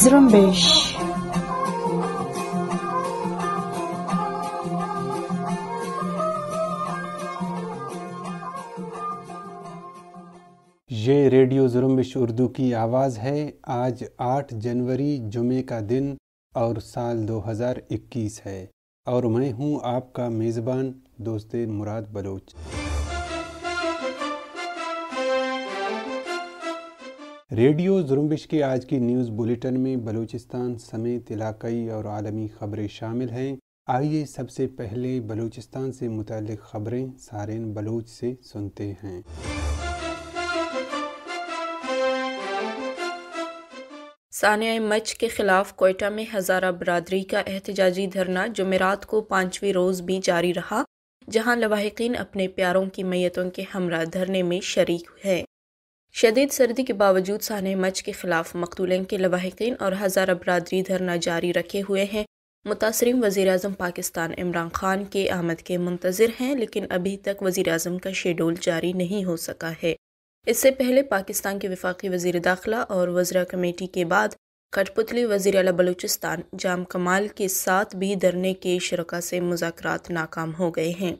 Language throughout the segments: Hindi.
ये रेडियो जुरम्बिश उर्दू की आवाज़ है आज 8 जनवरी जुमे का दिन और साल 2021 है और मैं हूँ आपका मेज़बान दोस्त मुराद बलोच रेडियो जुम्बिश के आज की न्यूज़ बुलेटिन में बलूचिस्तान समेत इलाकई और आलमी खबरें शामिल हैं आइए सबसे पहले बलूचिस्तान से मुतल खबरें सारेन बलूच से सुनते हैं सानिया मच के खिलाफ कोयटा में हज़ारा बरदरी का एहतजाजी धरना जमेरात को पाँचवें रोज़ भी जारी रहा जहां लवाहकिन अपने प्यारों की मैतों के हमरा धरने में शरीक हैं शदीद सर्दी के बावजूद सान मच के खिलाफ मकतूलन के लवाहकिन और हज़ारा बरदरी धरना जारी रखे हुए हैं मुतासरम वज़ी अजम पाकिस्तान इमरान खान के आमद के मंतजर हैं लेकिन अभी तक वज़ी अजम का शेडोल जारी नहीं हो सका है इससे पहले पाकिस्तान के वफाकी वजीर दाखिला और वज्रा कमेटी के बाद कठपुतली वजी अला बलूचिस्तान जाम कमाल के साथ भी धरने के शरका से मुजाकर नाकाम हो गए हैं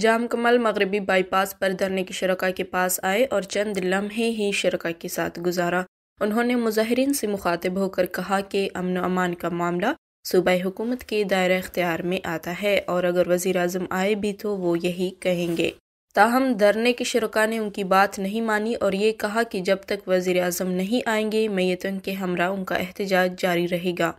जाम कमल मगरबी बाईपास पर धरने की शरका के पास आए और चंद लम्हे ही शरका के साथ गुजारा उन्होंने मुजाहरीन से मुखातिब होकर कहा कि अमन अमान का मामला सूबा हुकूमत के दायरे अख्तियार में आता है और अगर वज़ी अजम आए भी तो वो यही कहेंगे ताहम धरने के शरका ने उनकी बात नहीं मानी और ये कहा कि जब तक वजीर अजम नहीं आएंगे मैतों के हमरा उनका एहतजाज जारी रहेगा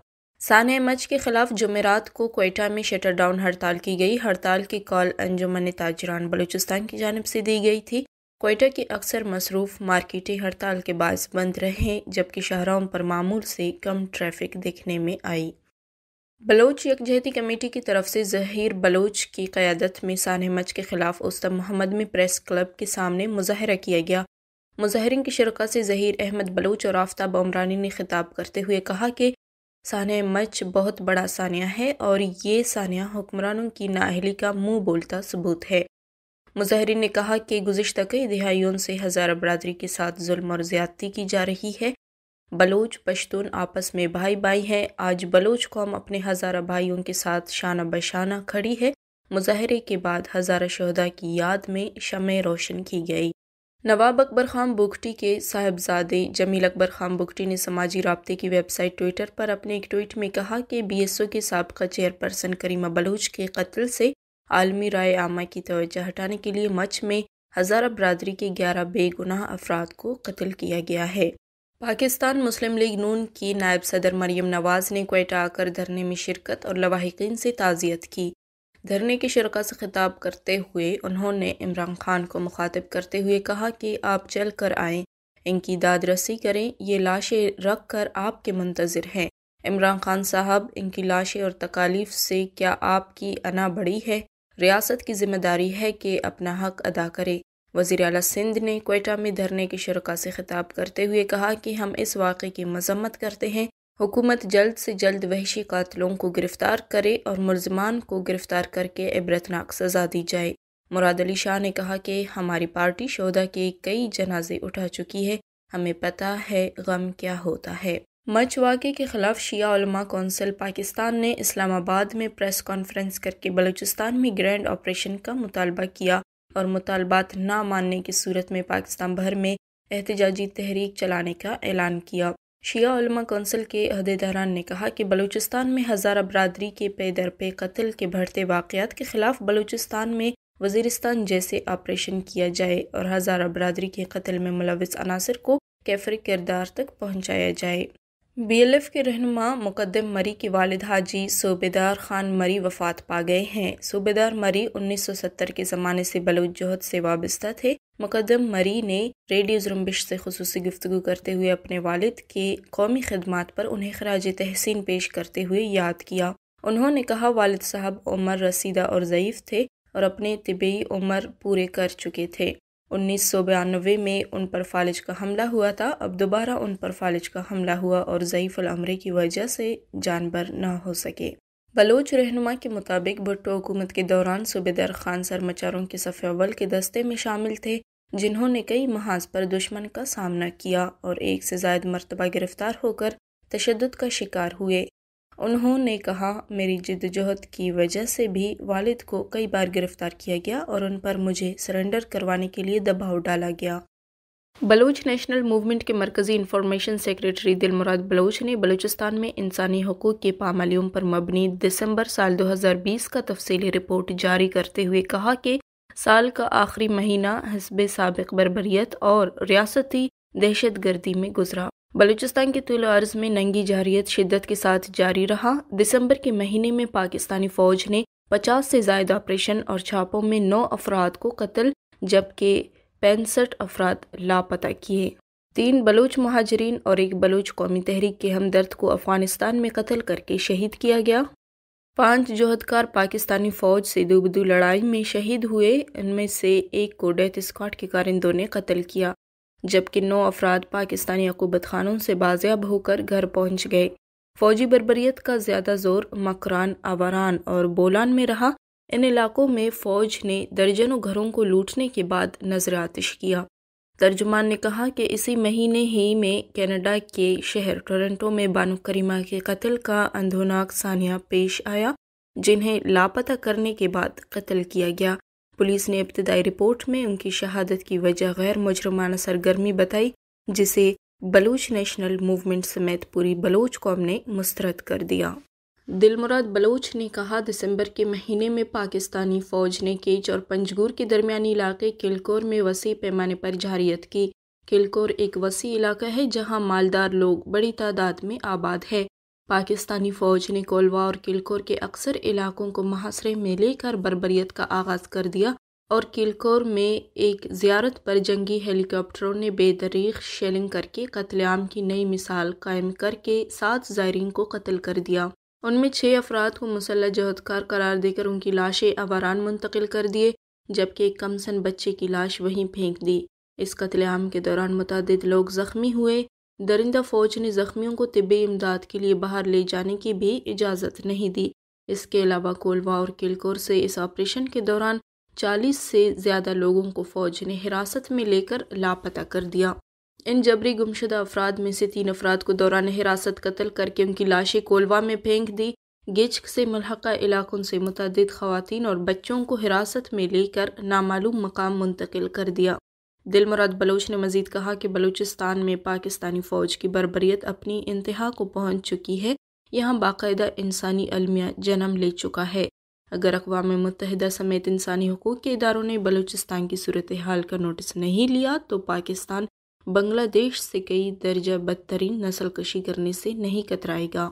सान मच के खिलाफ जमेरात को कोयटा में शटर डाउन हड़ताल की गई हड़ताल की कॉल अंजुमन ताजरान बलूचिस्तान की जानब से दी गई थी कोयटा की अक्सर मसरूफ़ मार्केटें हड़ताल के बाद बंद रहे जबकि शहरों पर मामूल से कम ट्रैफिक देखने में आई बलोच यकजहती कमेटी की तरफ से जहीर बलोच की क़्यादत में सान मच के ख़िलाफ़ उस्ता मोहम्मद में प्रेस क्लब के सामने मुजाहरा किया गया मुजाहरीन की शिरकत से जहीर अहमद बलोच और आफ्ताब अमरानी ने खिताब करते हुए कहा कि सानिया मच बहुत बड़ा सानिया है और ये सानिया हुक्मरानों की नाहली का मुंह बोलता सबूत है मुजाहरीन ने कहा कि गुजशत कई दिहाइयों से हज़ारा बरदरी के साथ जुल्म और ज़्यादती की जा रही है बलोच पश्तून आपस में भाई भाई हैं आज बलोच कौम अपने हज़ारा भाइयों के साथ शाना बशाना खड़ी है मुजाहरे के बाद हज़ारा शहदा की याद में शमें रोशन की गई नवाब अकबर खान बुगटी के साहबजादे जमील अकबर खान बुगटी ने समाजी रबते की वेबसाइट ट्विटर पर अपने एक ट्वीट में कहा कि बी एस ओ के सबका चेयरपर्सन करीमा बलूच के कत्ल से आलमी राय आमा की तोजह हटाने के लिए मच में हज़ारा बरदरी के ग्यारह बेगुनाह अफराद को कत्ल किया गया है पाकिस्तान मुस्लिम लीग नून की नायब सदर मरियम नवाज़ ने कोयटा आकर धरने में शिरकत और लवाहिकीन से ताज़ियत की धरने की शरका से खिताब करते हुए उन्होंने इमरान खान को मुखातब करते हुए कहा कि आप चल कर आए इनकी दाद रसी करें ये लाशें रख कर आपके मंतज़र हैं इमरान खान साहब इनकी लाशें और तकालीफ से क्या आपकी अना बड़ी है रियासत की जिम्मेदारी है कि अपना हक अदा करे वज़ी अल सिंध ने कोयटा में धरने की शरका से खिताब करते हुए कहा कि हम इस वाक़े की मजम्मत करते हैं हुकूमत जल्द से जल्द वहशी कातलों को गिरफ़्तार करे और मुलजमान को गिरफ़्तार करके इबरतनाक सज़ा दी जाए मुराद अली शाह ने कहा कि हमारी पार्टी शोधा के कई जनाजे उठा चुकी है हमें पता है गम क्या होता है मच वाक़े के ख़िलाफ़ शिया कौंसिल पाकिस्तान ने इस्लामाबाद में प्रेस कॉन्फ्रेंस करके बलूचिस्तान में ग्रैंड ऑपरेशन का मुतालबा किया और मुतालबात ना मानने की सूरत में पाकिस्तान भर में एहतजाजी तहरीक चलाने का ऐलान किया शिया उलमा कौंसिल के अहदेदारान ने कहा कि बलूचिस्तान में हज़ारा बरदरी के पे दर पे कत्ल के बढ़ते वाक़ात के ख़िलाफ़ बलूचिस्तान में वजीरस्तान जैसे ऑपरेशन किया जाए और हज़ारा बरदरी के कत्ल में मुलविस अनासर को कैफरी किरदार तक पहुँचाया जाए बी एल एफ के रहनमा मुकदम मरी की वालद हाजी सूबेदार खान मरी वफात पा गए हैं सूबेदार मरी 1970 के ज़माने से बलोच जहद से वाबस्ता थे मुकदम मरी ने रेडियो जुम्बिश से खसूस गुफ्तु करते हुए अपने वालद के कौमी खदमात पर उन्हें खराज तहसीन पेश करते हुए याद किया उन्होंने कहा वालद साहब उमर रसीदा और ज़यीफ़ थे और अपने तबी उम्र पूरे कर चुके थे उन्नीस सौ में उन पर फालिज का हमला हुआ था अब दोबारा उन पर फालिज का हमला हुआ और अमरे की वजह से जानबर ना हो सके बलोच रहनुमा के मुताबिक भुट्टो हुकूमत के दौरान सूबेदार खान सरमाचारों के सफ़े अव्वल के दस्ते में शामिल थे जिन्होंने कई महाज पर दुश्मन का सामना किया और एक से जायद मरतबा गिरफ्तार होकर तशद का शिकार हुए उन्होंने कहा मेरी जद्दोजहद की वजह से भी वालिद को कई बार गिरफ्तार किया गया और उन पर मुझे सरेंडर करवाने के लिए दबाव डाला गया बलूच नेशनल मूवमेंट के मरकज़ी इंफॉर्मेशन सेक्रेटरी दिलमुराद बलूच ने बलूचिस्तान में इंसानी हकूक़ के पामालियों पर मबनी दिसंबर साल 2020 का तफसीली रिपोर्ट जारी करते हुए कहा कि साल का आखिरी महीना हसब सबक बरबरीत और रियासती दहशत गर्दी में गुजरा बलूचिस्तान के तुल अर्ज में नंगी जारियत शिद्दत के साथ जारी रहा दिसंबर के महीने में पाकिस्तानी फौज ने 50 से जायद ऑपरेशन और छापों में नौ अफराद को कत्ल जबकि पैंसठ अफराद लापता किए तीन बलूच महाजरीन और एक बलूच कौमी तहरीक के हमदर्द को अफगानिस्तान में कत्ल करके शहीद किया गया पांच जोहदकार पाकिस्तानी फौज से दुबदू लड़ाई में शहीद हुए इनमें से एक को डेथ स्क्वाड के कारिंदों ने कत्ल किया जबकि नौ अफराद पाकिस्तानी अकूबत खानों से बाजियाब होकर घर पहुंच गए फौजी बरबरीत का ज़्यादा जोर मकरान आवारान और बोलान में रहा इन इलाकों में फ़ौज ने दर्जनों घरों को लूटने के बाद नजर आतिश किया तर्जुमान ने कहा कि इसी महीने ही में कनाडा के शहर टोरंटो में बानो करीमा के कत्ल का अंधोनाक सानिया पेश आया जिन्हें लापता करने के बाद कत्ल किया गया पुलिस ने इब्तदाई रिपोर्ट में उनकी शहादत की वजह गैर मुजरमाना सरगर्मी बताई जिसे बलूच नेशनल मूवमेंट समेत पूरी बलोच कौम ने मुस्तरद कर दिया दिलमुराद बलोच ने कहा दिसंबर के महीने में पाकिस्तानी फ़ौज ने केच और पंजगूर के दरमियानी इलाके किलकोर में वसी पैमाने पर जारियत की किलकोर एक वसी इलाका है जहां मालदार लोग बड़ी तादाद में आबाद है पाकिस्तानी फ़ौज ने कोलवा और किलकोर के अक्सर इलाकों को महासरे में लेकर बरबरीत का आगाज़ कर दिया और किलकोर में एक ज़ियारत पर जंगी हेलीकॉप्टरों ने बेदरीख शेलिंग करके कत्लेआम की नई मिसाल कायम करके सात ज़ायरीन को कत्ल कर दिया उनमें छः अफराद को मुसल्ह जहदकार करार देकर उनकी लाशें अवारान मुंतकिल कर दिए जबकि एक कमसन बच्चे की लाश वहीं फेंक दी इस कत्लेआम के दौरान मुतद लोग ज़ख्मी हुए दरिंदा फौज ने जख्मियों को तिबी इमदाद के लिए बाहर ले जाने की भी इजाज़त नहीं दी इसके अलावा कोलवा और किलकोर से इस ऑपरेशन के दौरान 40 से ज़्यादा लोगों को फौज ने हिरासत में लेकर लापता कर दिया इन जबरी गुमशुदा अफराद में से तीन अफराद को दौरान हिरासत कत्ल करके उनकी लाशें कोलवा में फेंक दी गिचक से मलहका इलाकों से मुतद खातन और बच्चों को हिरासत में लेकर नामालूम मकाम मुंतकिल कर दिया दिल मुराद बलोच ने मजीद कहा कि बलूचिस्तान में पाकिस्तानी फ़ौज की बरबरीत अपनी इंतहा को पहुंच चुकी है यहाँ बाकायदा इंसानी अलमिया जन्म ले चुका है अगर अकवा मुतहदा समेत इंसानी हकूक़ के इदारों ने बलूचिस्तान की सूरत हाल का नोटिस नहीं लिया तो पाकिस्तान बांग्लादेश से कई दर्जा बदतरीन नस्ल कशी करने से नहीं कतराएगा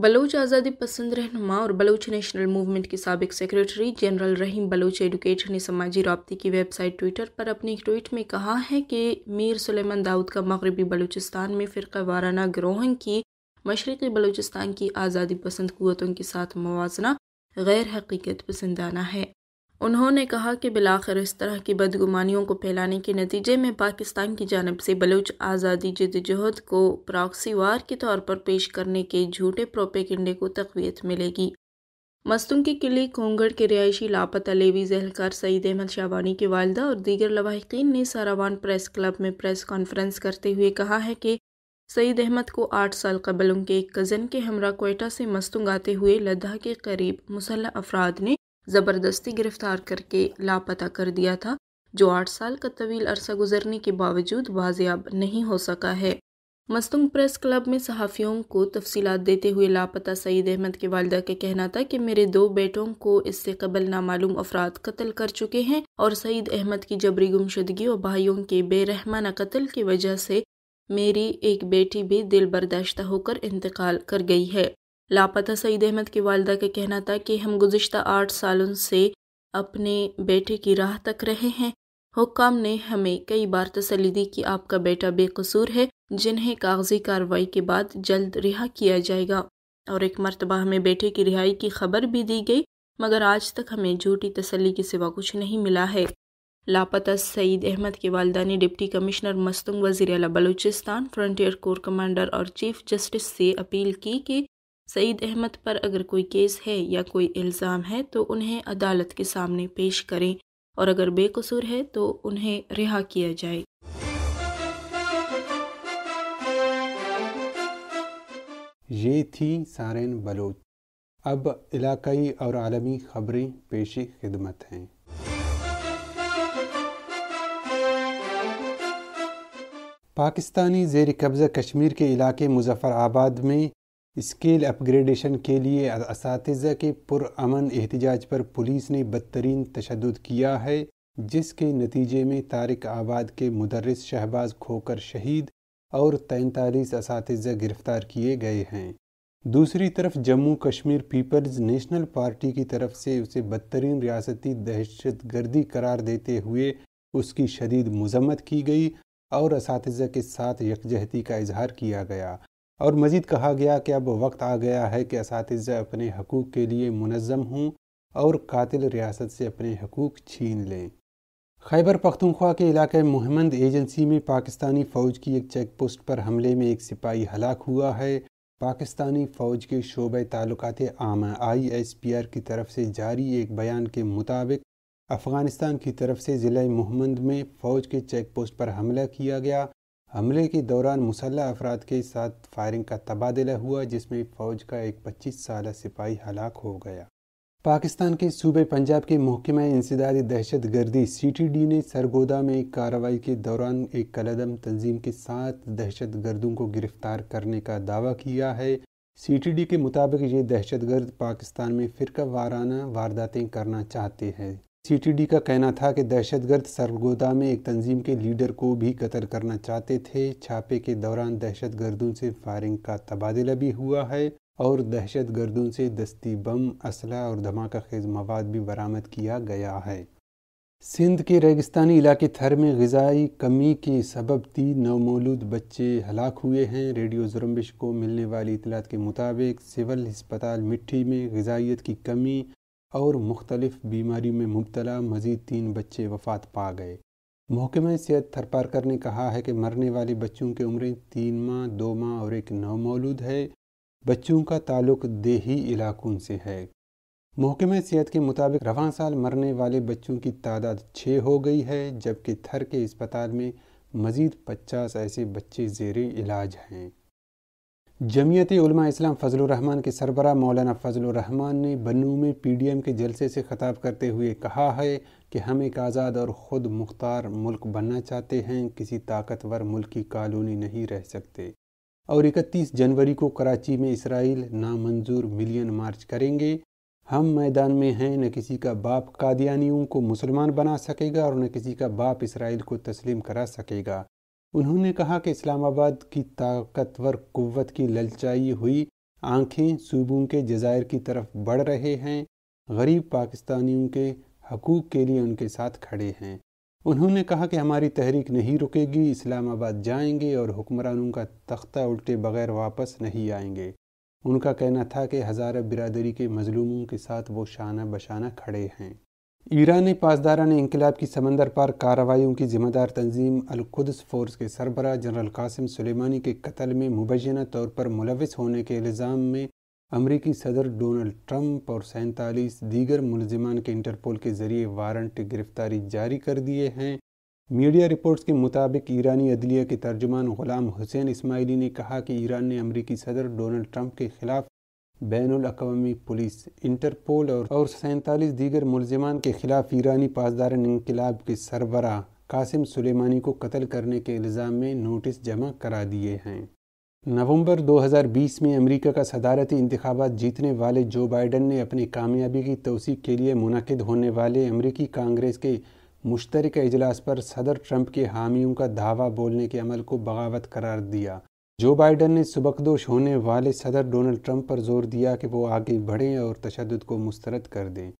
बलूच आज़ादी पसंद रहनुमा और बलूच नेशनल मूवमेंट के सबक secretary general Rahim Baloch educator ने समाजी रबते की वेबसाइट ट्विटर पर अपने एक ट्वीट में कहा है कि मीर सुलेमान दाऊद का मगरबी बलूचिस्तान में फ़िरका वाराना ग्रोहन की मशरक़ी बलूचिस्तान की आज़ादी पसंद क़वतों के साथ मुजना गैर हकीकत पसंदाना है उन्होंने कहा कि बिलाखिर इस तरह की बदगुमानियों को फैलाने के नतीजे में पाकिस्तान की जानब से बलूच आज़ादी जदजहद को प्रॉक्सी वार के तौर पर पेश करने के झूठे प्रोपेगेंडे को तकवीत मिलेगी मस्तूम के किले कोंगड़ के रिहायशी लापता लेवी जहलकार सईद अहमद शाबानी के वालदा और दीगर लवाकिन ने सारावान प्रेस क्लब में प्रेस कॉन्फ्रेंस करते हुए कहा है कि सईद अहमद को आठ साल कबल उनके एक कज़न के हमरा कोयटा से मस्तुंग आते हुए लद्दाख के करीब मुसल्ह अफराद ने ज़बरदस्ती गिरफ़्तार करके लापता कर दिया था जो आठ साल का तवील अरसा गुजरने के बावजूद बाजियाब नहीं हो सका है मस्तुंग प्रेस क्लब में सहाफ़ियों को तफसीलात देते हुए लापता सईद अहमद के वालदा का कहना था कि मेरे दो बेटों को इससे कबल नामालूम अफराद कत्ल कर चुके हैं और सईद अहमद की जबरी गुमशदगी और भाइयों के बेरहमाना कत्ल की वजह से मेरी एक बेटी भी दिल बर्दाश्त होकर इंतकाल कर गई है लापता सईद अहमद की वालदा का कहना था कि हम गुज्त आठ सालों से अपने बेटे की राह तक रहे हैं हुक्म ने हमें कई बार तसली दी कि आपका बेटा बेकसूर है जिन्हें कागजी कार्रवाई के बाद जल्द रिहा किया जाएगा और एक मरतबा हमें बेटे की रिहाई की खबर भी दी गई मगर आज तक हमें झूठी तसली के सिवा कुछ नहीं मिला है लापता सईद अहमद की वालदा ने डिप्टी कमिश्नर मस्तुंग वजीर अला बलूचिस्तान फ्रंटियर कोर कमांडर और चीफ जस्टिस से अपील की कि सईद अहमद पर अगर कोई केस है या कोई इल्ज़ाम है तो उन्हें अदालत के सामने पेश करें और अगर बेकसूर है तो उन्हें रिहा किया जाए ये थी सारेन बलोच अब इलाकई और आलमी खबरें पेश खिदमत हैं पाकिस्तानी जेर कब्ज़ा कश्मीर के इलाके मुजफ्फर आबाद में स्केल अपग्रेडेशन के लिए इस के पुरान एहतजाज पर पुलिस ने बदतरीन तशद किया है जिसके नतीजे में तारिक आबाद के मदरस शहबाज खोकर शहीद और तैंतालीस इस गिरफ्तार किए गए हैं दूसरी तरफ Jammu Kashmir people's national party की तरफ से उसे बदतरीन रियासती दहशत गर्दी करार देते हुए उसकी शदीद मजम्मत की गई और इस के साथ यकजहती का इजहार किया गया और मज़ीद कहा गया कि अब वक्त आ गया है कि इस अपने हकूक़ के लिए मुनज़म हों और कातिल रियासत से अपने हकूक़ छीन लें खैबर पख्तूनख्वा के इलाके मुहमंद एजेंसी में पाकिस्तानी फ़ौज की एक चेक पोस्ट पर हमले में एक सिपाही हलाक हुआ है पाकिस्तानी फ़ौज के शोब ताल्लुकात आम आई एस पी आर की तरफ से जारी एक बयान के मुताबिक अफ़गानिस्तान की तरफ से ज़िले मुहमंद में फ़ौज के चेक पोस्ट पर हमला किया गया हमले के दौरान मुसल्ह अफराद के साथ फायरिंग का तबादला हुआ जिसमें फ़ौज का एक 25 साल सिपाही हलाक हो गया पाकिस्तान के सूबे पंजाब के महकमे इंसदारी दहशत गर्दी सी टी डी ने सरगोदा में कार्रवाई के दौरान एक कलदम तंजीम के साथ दहशत गर्दों को गिरफ्तार करने का दावा किया है सी टी डी के मुताबिक ये दहशत गर्द पाकिस्तान में फ़िरका वाराना वारदातें करना चाहते हैं सीटीडी का कहना था कि दहशतगर्द सरगोदा में एक तंजीम के लीडर को भी कतल करना चाहते थे छापे के दौरान दहशतगर्दों से फायरिंग का तबादला भी हुआ है और दहशत गर्दों से दस्ती बम असला और धमाका खेज मवाद भी बरामद किया गया है सिंध के रेगिस्तानी इलाके थर में गजाई कमी के सबब तीन नवमौलूद बच्चे हलाक हुए हैं रेडियो जुरम्बिश को मिलने वाली इतलात के मुताबिक सिविल हस्पताल मिट्टी में गजाइत की कमी और मुख्तलिफ बीमारी में मुबतला मज़ीद तीन बच्चे वफात पा गए महकमा सेहत थरपारकर ने कहा है कि मरने वाले बच्चों की उम्रें तीन माह दो माह और एक मौलूद है बच्चों का ताल्लुक देही इलाकों से है महकमे सेहत के मुताबिक रवान साल मरने वाले बच्चों की तादाद छः हो गई है जबकि थर के अस्पताल में मज़ीद पचास ऐसे बच्चे जेर इलाज हैं जमीयत उलमा इस्लाम फ़जलरहमान के सरबरा मौलाना फ़जलरहमान ने बनू में पी डी एम के जलसे से ख़ताब करते हुए कहा है कि हम एक आज़ाद और ख़ुद मुख्तार मुल्क बनना चाहते हैं किसी ताकतवर मुल्क की कॉलोनी नहीं रह सकते और इकतीस जनवरी को कराची में इसराइल नामंजूर मिलियन मार्च करेंगे हम मैदान में हैं न किसी का बाप कादियानियों को मुसलमान बना सकेगा और न किसी का बाप इसराइल को तस्लीम करा सकेगा उन्होंने कहा कि इस्लामाबाद की ताकतवर कुत की ललचाई हुई आंखें सूबों के जजायर की तरफ बढ़ रहे हैं गरीब पाकिस्तानियों के हकूक़ के लिए उनके साथ खड़े हैं उन्होंने कहा कि हमारी तहरीक नहीं रुकेगी इस्लामाबाद जाएंगे और हुक्मरानों का तख्ता उल्टे बगैर वापस नहीं आएंगे उनका कहना था कि हज़ारा बिरादरी के मजलूमों के साथ वो शाना बशाना खड़े हैं ईरानी पासदारान इनकलाब की समंदर पार कार्रवाइयों की जिम्मेदार तंजीम अलखुदस फोर्स के सरबरा जनरल कासिम सुलेमानी के कत्ल में मुबैना तौर पर मुलविस होने के इल्ज़ाम में अमरीकी सदर डोनल्ड ट्रंप और सैंतालीस दीगर मुलजमान के इंटरपोल के ज़रिए वारंट गिरफ्तारी जारी कर दिए हैं मीडिया रिपोर्ट्स के मुताबिक ईरानी अदलिया के तर्जुमान ग़ुलाम हुसैन इसमाइली ने कहा कि ईरान ने अमरीकी सदर डोनल्ड ट्रंप के ख़िलाफ़ बैन अवी पुलिस इंटरपोल और, और सैंतालीस दीगर मुलजमान के खिलाफ ईरानी पासदार इनकलाब के सरबरा कासिम सुलेमानी को कत्ल करने के इल्ज़ाम में नोटिस जमा करा दिए हैं नवंबर 2020 में अमेरिका का सदारती इंतबात जीतने वाले जो बाइडन ने अपनी कामयाबी की तोसी के लिए मुनद होने वाले अमरीकी कांग्रेस के मुश्तरक इजलास पर सदर ट्रंप के हामियों का धावा बोलने के अमल को बगावत करार दिया जो बाइडन ने सबकदोश होने वाले सदर डोनाल्ड ट्रंप पर जोर दिया कि वो आगे बढ़ें और तशद को मुस्तरद कर दें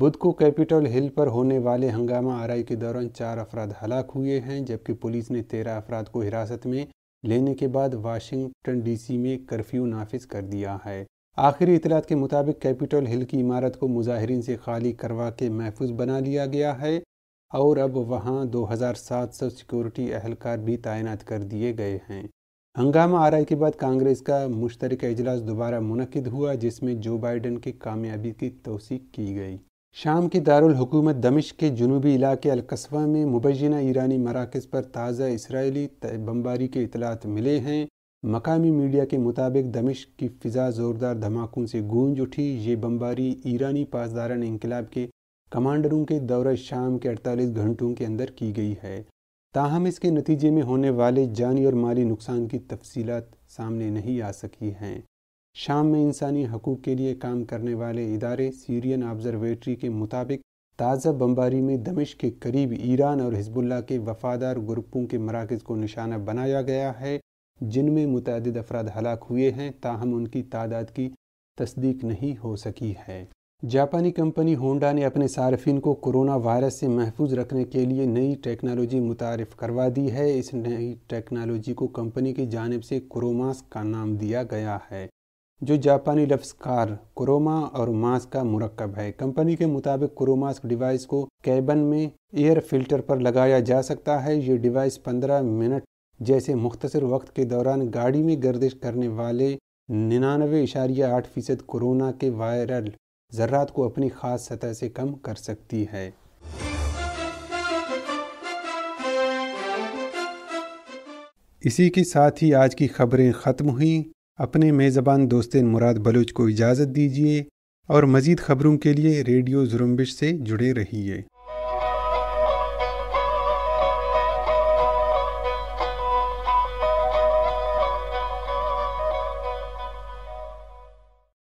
बुध को कैपिटल हिल पर होने वाले हंगामा आरई के दौरान चार अफराद हलाक हुए हैं जबकि पुलिस ने तेरह अफराद को हिरासत में लेने के बाद वाशिंगटन डीसी में कर्फ्यू नाफिज कर दिया है आखिरी इतलात के मुताबिक कैपिटल हिल की इमारत को मुजाहरीन से खाली करवा के महफूज बना लिया गया है और अब वहाँ 2700 सिक्योरिटी अहलकार भी तैनात कर दिए गए हैं हंगामा आरई के बाद कांग्रेस का मुश्तर इजलास दोबारा मुनद हुआ जिसमें जो बाइडन की कामयाबी की तोसीक की गई शाम की दारकूमत दमिश के जनूबी इलाके अलकस्बा में मुबैना ईरानी मराकज़ पर ताज़ा इसराइली बमबारी के इतलात मिले हैं मकामी मीडिया के मुताबिक दमिश की फ़िज़ा ज़ोरदार धमाकों से गूंज उठी ये बमबारी ईरानी पासदारान इनकलाब के कमांडरों के दौरे शाम के अड़तालीस घंटों के अंदर की गई है ताहम इसके नतीजे में होने वाले जानी और माली नुकसान की तफसीलत सामने नहीं आ सकी हैं शाम में इंसानी हकूक़ के लिए काम करने वाले इदारे सीरियन ऑब्ज़रवेटरी के मुताबिक ताज़ा बम्बारी में दमिश के करीब ईरान और हिजबुल्ला के वफादार ग्रुपों के मराकज़ को निशाना बनाया गया है जिनमें मुतद अफराद हलाक हुए हैं ताहम उनकी तादाद की तस्दीक नहीं हो सकी है जापानी कंपनी होंडा ने अपने सार्फिन को कोरोना वायरस से महफूज रखने के लिए नई टेक्नोलॉजी मुतारफ़ करवा दी है इस नई टेक्नोलॉजी को कंपनी की जानब से क्रोमास का नाम दिया गया है जो जापानी लफ्स कार क्रोमा और मास का मुरकब है कंपनी के मुताबिक क्रोमास डिवाइस को कैबन में एयर फिल्टर पर लगाया जा सकता है ये डिवाइस 15 मिनट जैसे मुख्तर वक्त के दौरान गाड़ी में गर्दिश करने वाले निन्यानवे इशारिया आठ फीसद कोरोना के वायरल ज़र्रात को अपनी ख़ास सतह से कम कर सकती है इसी के साथ ही आज की खबरें ख़त्म हुई अपने मेज़बान दोस्त मुराद बलूच को इजाज़त दीजिए और मज़ीद खबरों के लिए रेडियो जुरुम्बिश से जुड़े रहिए